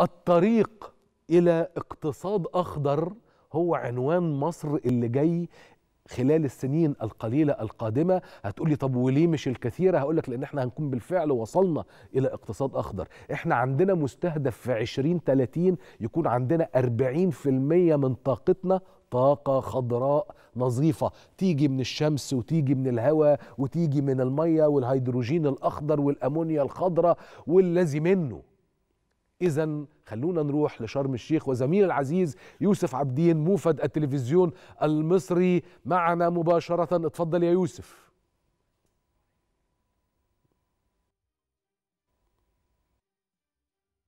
الطريق الى اقتصاد اخضر هو عنوان مصر اللي جاي خلال السنين القليلة القادمة هتقولي طب وليه مش الكثيرة هقولك لأن احنا هنكون بالفعل وصلنا إلى اقتصاد أخضر احنا عندنا مستهدف في 2030 يكون عندنا 40% من طاقتنا طاقة خضراء نظيفة تيجي من الشمس وتيجي من الهواء وتيجي من المية والهيدروجين الأخضر والأمونيا الخضراء والذي منه إذا خلونا نروح لشرم الشيخ وزميل العزيز يوسف عبدين موفد التلفزيون المصري معنا مباشرة اتفضل يا يوسف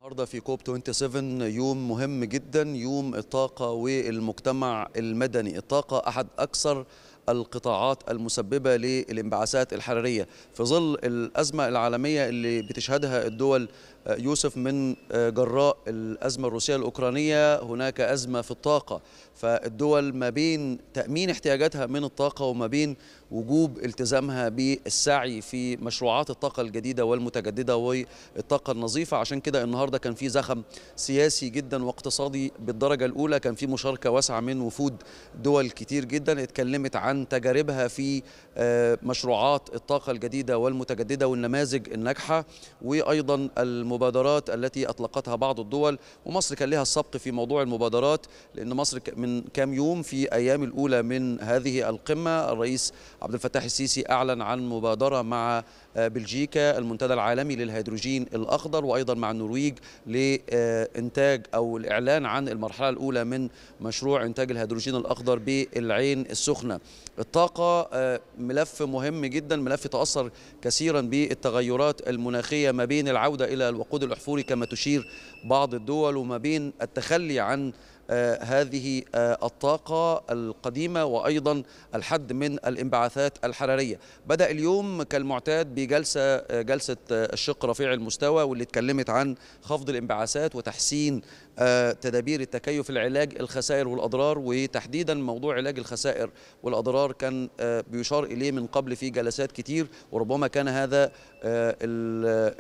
النهارده في كوب 27 يوم مهم جدا يوم الطاقة والمجتمع المدني الطاقة أحد أكثر القطاعات المسببة للانبعاثات الحرارية في ظل الأزمة العالمية اللي بتشهدها الدول آه، يوسف من آه، جراء الأزمة الروسية الأوكرانية هناك أزمة في الطاقة فالدول ما بين تأمين احتياجاتها من الطاقة وما بين وجوب التزامها بالسعي في مشروعات الطاقة الجديدة والمتجددة والطاقة النظيفة عشان كده النهاردة كان في زخم سياسي جدا واقتصادي بالدرجة الأولى كان في مشاركة واسعة من وفود دول كتير جدا اتكلمت عن تجاربها في آه، مشروعات الطاقة الجديدة والمتجددة والنماذج الناجحة وأيضا المبادرات التي أطلقتها بعض الدول ومصر كان لها السبق في موضوع المبادرات لأن مصر من من كام يوم في أيام الأولى من هذه القمة الرئيس عبد الفتاح السيسي أعلن عن مبادرة مع آه، بلجيكا المنتدى العالمي للهيدروجين الأخضر وأيضا مع النرويج لإنتاج أو الإعلان عن المرحلة الأولى من مشروع إنتاج الهيدروجين الأخضر بالعين السخنة الطاقة آه، ملف مهم جدا ملف تأثر كثيرا بالتغيرات المناخية ما بين العودة إلى الوقود الأحفوري كما تشير بعض الدول وما بين التخلي عن آه، هذه الطاقة القديمة وأيضا الحد من الانبعاثات الحرارية بدأ اليوم كالمعتاد بجلسه جلسه آه، آه، الشق رفيع المستوى واللي اتكلمت عن خفض الانبعاثات وتحسين آه، تدابير التكيف العلاج الخسائر والاضرار وتحديدا موضوع علاج الخسائر والاضرار كان بيشار اليه من قبل في جلسات كتير وربما كان هذا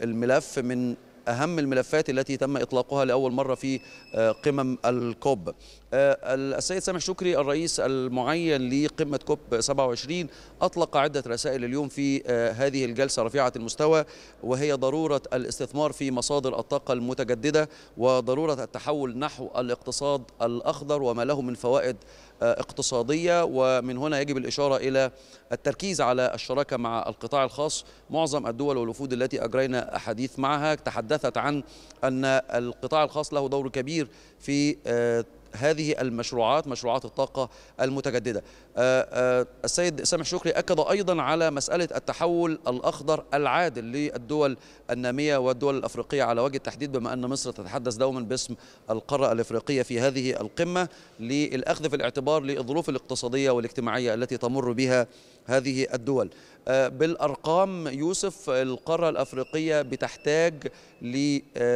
الملف من أهم الملفات التي تم إطلاقها لأول مرة في آه، قمم الكوب آه، السيد سامح شكري الرئيس المعين لقمة كوب 27 أطلق عدة رسائل اليوم في آه، هذه الجلسة رفيعة المستوى وهي ضرورة الاستثمار في مصادر الطاقة المتجددة وضرورة التحول نحو الاقتصاد الأخضر وما له من فوائد اقتصادية ومن هنا يجب الإشارة إلى التركيز على الشراكة مع القطاع الخاص معظم الدول والوفود التي أجرينا حديث معها تحدث تحدثت عن أن القطاع الخاص له دور كبير في آه، هذه المشروعات مشروعات الطاقة المتجددة آه، آه، السيد سامح شكري أكد أيضا على مسألة التحول الأخضر العادل للدول النامية والدول الأفريقية على وجه التحديد بما أن مصر تتحدث دوما باسم القارة الأفريقية في هذه القمة للأخذ في الاعتبار للظروف الاقتصادية والاجتماعية التي تمر بها هذه الدول آه، بالأرقام يوسف القارة الأفريقية بتحتاج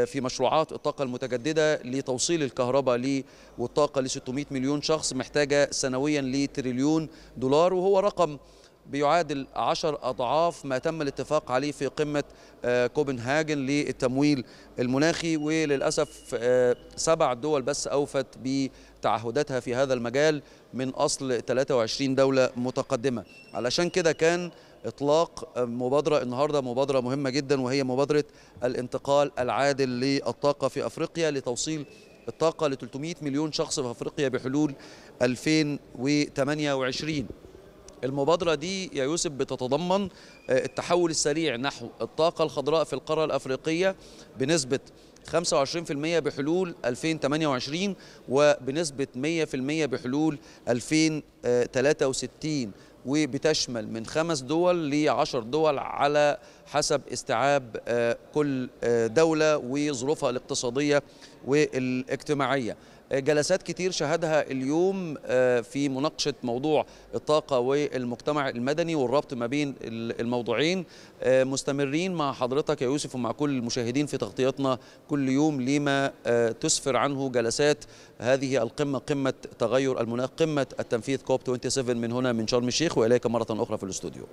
في مشروعات الطاقة المتجددة لتوصيل الكهرباء والطاقة ل 600 مليون شخص محتاجة سنويا لتريليون دولار وهو رقم بيعادل 10 أضعاف ما تم الاتفاق عليه في قمة آه، كوبنهاجن للتمويل المناخي وللأسف آه، سبع دول بس أوفت بتعهداتها في هذا المجال من أصل 23 دولة متقدمة علشان كده كان إطلاق آه، مبادرة النهاردة مبادرة مهمة جدا وهي مبادرة الانتقال العادل للطاقة في أفريقيا لتوصيل الطاقة ل 300 مليون شخص في أفريقيا بحلول 2028 المبادرة دي يا يوسف بتتضمن آه، التحول السريع نحو الطاقة الخضراء في القارة الأفريقية بنسبة 25% بحلول 2028 وبنسبة 100% بحلول 2063 وبتشمل من خمس دول لعشر دول على حسب استيعاب آه، كل آه، دولة وظروفها الاقتصادية والاجتماعية جلسات كتير شهدها اليوم آه، في مناقشة موضوع الطاقة والمجتمع المدني والربط ما بين الموضوعين آه، مستمرين مع حضرتك يا يوسف ومع كل المشاهدين في تغطيتنا كل يوم لما آه، تسفر عنه جلسات هذه القمة قمة تغير المناخ قمة التنفيذ كوب 27 من هنا من شرم الشيخ وإليك مرة أخرى في الاستوديو